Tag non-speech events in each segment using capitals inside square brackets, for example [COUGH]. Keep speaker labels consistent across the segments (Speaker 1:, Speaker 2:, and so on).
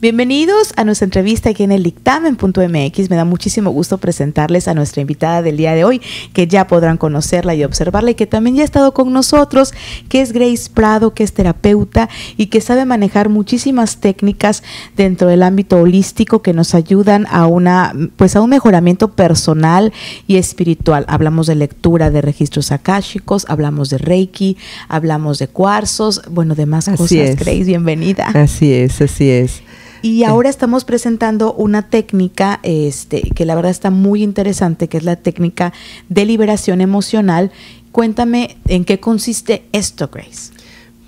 Speaker 1: Bienvenidos a nuestra entrevista aquí en el dictamen.mx. Me da muchísimo gusto presentarles a nuestra invitada del día de hoy, que ya podrán conocerla y observarla y que también ya ha estado con nosotros, que es Grace Prado, que es terapeuta y que sabe manejar muchísimas técnicas dentro del ámbito holístico que nos ayudan a una pues a un mejoramiento personal y espiritual. Hablamos de lectura de registros akáshicos, hablamos de Reiki, hablamos de cuarzos, bueno, de más cosas. Grace, bienvenida.
Speaker 2: Así es, así es.
Speaker 1: Y ahora estamos presentando una técnica este, que la verdad está muy interesante, que es la técnica de liberación emocional. Cuéntame en qué consiste esto,
Speaker 2: Grace.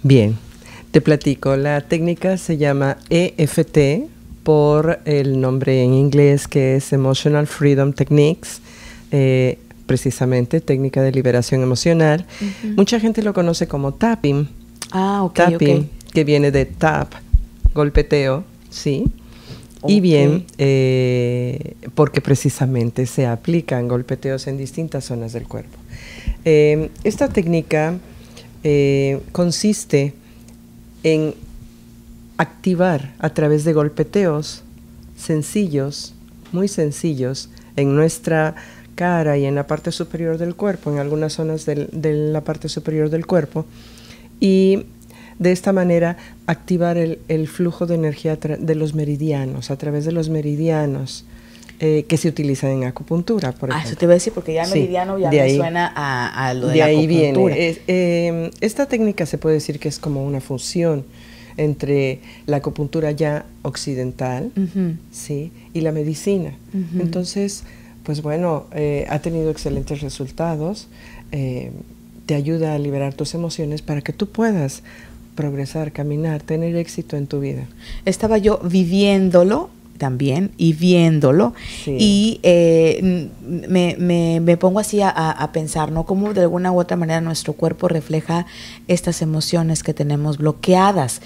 Speaker 2: Bien, te platico. La técnica se llama EFT por el nombre en inglés que es Emotional Freedom Techniques. Eh, precisamente técnica de liberación emocional. Mucha gente lo conoce como tapping. Ah, tapping, que viene de tap, golpeteo, ¿sí? Y bien, eh, porque precisamente se aplican golpeteos en distintas zonas del cuerpo. Em, esta técnica eh, consiste en activar a través de golpeteos sencillos, muy sencillos, en nuestra cara y en la parte superior del cuerpo, en algunas zonas de la parte superior del cuerpo, y de esta manera activar el, flujo de energía de los meridianos, a través de los meridianos. Eh, que se utilizan en acupuntura, por ejemplo. Ah, eso te voy a decir, porque ya meridiano ya me suena a, lo de, ahí Viene. Em, esta técnica se puede decir que es como una función entre la acupuntura ya occidental ¿sí? y la medicina. Entonces, pues bueno, eh, ha tenido excelentes resultados. Eh, te ayuda a liberar tus emociones para que tú puedas progresar, caminar, tener éxito en tu vida. Estaba yo viviéndolo también
Speaker 1: y viéndolo
Speaker 2: y eh, me,
Speaker 1: me, me, pongo así a, pensar, ¿no? Cómo de alguna u otra manera nuestro cuerpo refleja estas emociones que tenemos bloqueadas.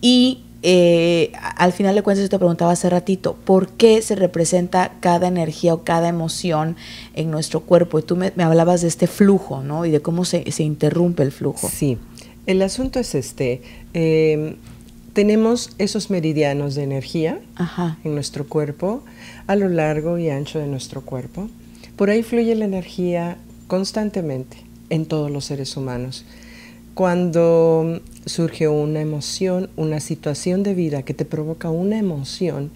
Speaker 1: Y eh, al final de cuentas yo te preguntaba hace ratito, ¿por qué se representa cada energía o cada emoción en nuestro cuerpo? Y tú me, hablabas de este flujo, ¿no? Y de cómo se, se interrumpe el flujo. Sí.
Speaker 2: El asunto es este. Em, tenemos esos meridianos de energía en nuestro cuerpo, a lo largo y ancho de nuestro cuerpo. Por ahí fluye la energía constantemente en todos los seres humanos. Cuando surge una emoción, una situación de vida que te provoca una emoción,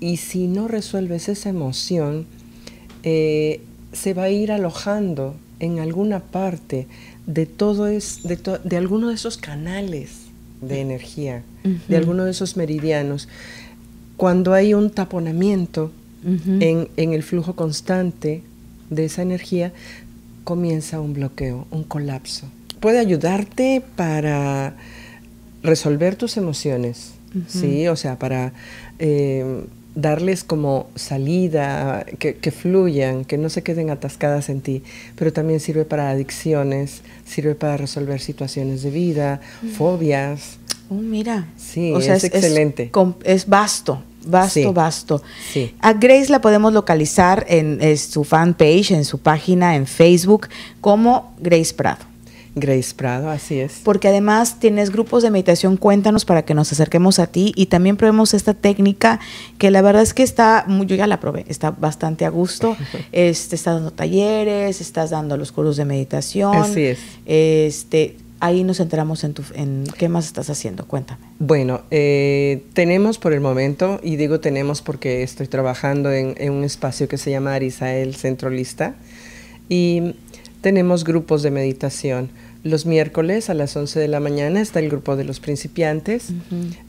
Speaker 2: y si no resuelves esa emoción, eh, se va a ir alojando en alguna parte de todo es de, de alguno de esos canales de energía, de alguno de esos meridianos. Cuando hay un taponamiento en, el flujo constante de esa energía, comienza un bloqueo, un colapso. Puede ayudarte para resolver tus emociones, ¿sí? O sea, para eh, darles como salida, que, fluyan, que no se queden atascadas en ti, pero también sirve para adicciones, sirve para resolver situaciones de vida, mm. fobias. Oh, mira. Sí, es, excelente. Es,
Speaker 1: vasto, vasto, vasto. A Grace la podemos localizar en, en su fanpage, en su página, en Facebook, como Grace Prado. Grace Prado, así es. Porque además tienes grupos de meditación, cuéntanos para que nos acerquemos a ti y también probemos esta técnica que la verdad es que está, yo ya la probé, está bastante a gusto. [LAUGHS] Este, estás dando talleres, estás dando los cursos de meditación. Así es. Este, ahí nos centramos en, tu, en qué más estás haciendo, cuéntame.
Speaker 2: Bueno, eh, tenemos por el momento, y digo tenemos porque estoy trabajando en, un espacio que se llama Arisael Centralista, y tenemos grupos de meditación. Los miércoles a las 11 de la mañana está el grupo de los principiantes.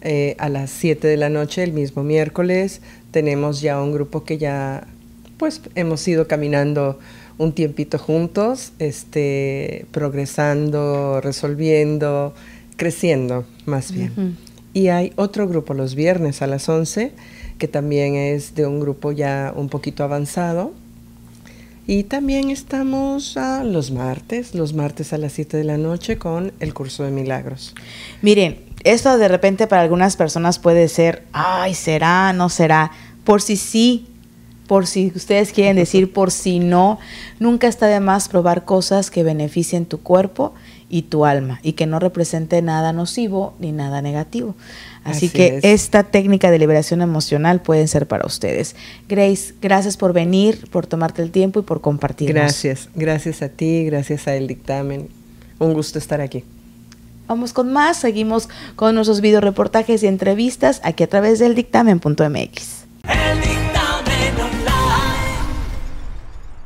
Speaker 2: Eh, a las 7 de la noche, el mismo miércoles, tenemos ya un grupo que ya pues hemos ido caminando un tiempito juntos, este, progresando, resolviendo, creciendo más bien. Y hay otro grupo los viernes a las 11, que también es de un grupo ya un poquito avanzado, y también estamos a los martes, los martes a las 7 de la noche con el curso de milagros. Miren, esto de repente para algunas personas puede ser, ay,
Speaker 1: será, no será. Por si sí por si ustedes quieren decir, por si no, nunca está de más probar cosas que beneficien tu cuerpo y tu alma y que no represente nada nocivo ni nada negativo. Así, que esta técnica de liberación emocional puede ser para ustedes.
Speaker 2: Grace, gracias por venir, por tomarte el tiempo y por compartir. Gracias, gracias a ti, gracias a El dictamen. Un gusto estar aquí.
Speaker 1: Vamos con más, seguimos con nuestros video reportajes y entrevistas aquí a través del dictamen.mx.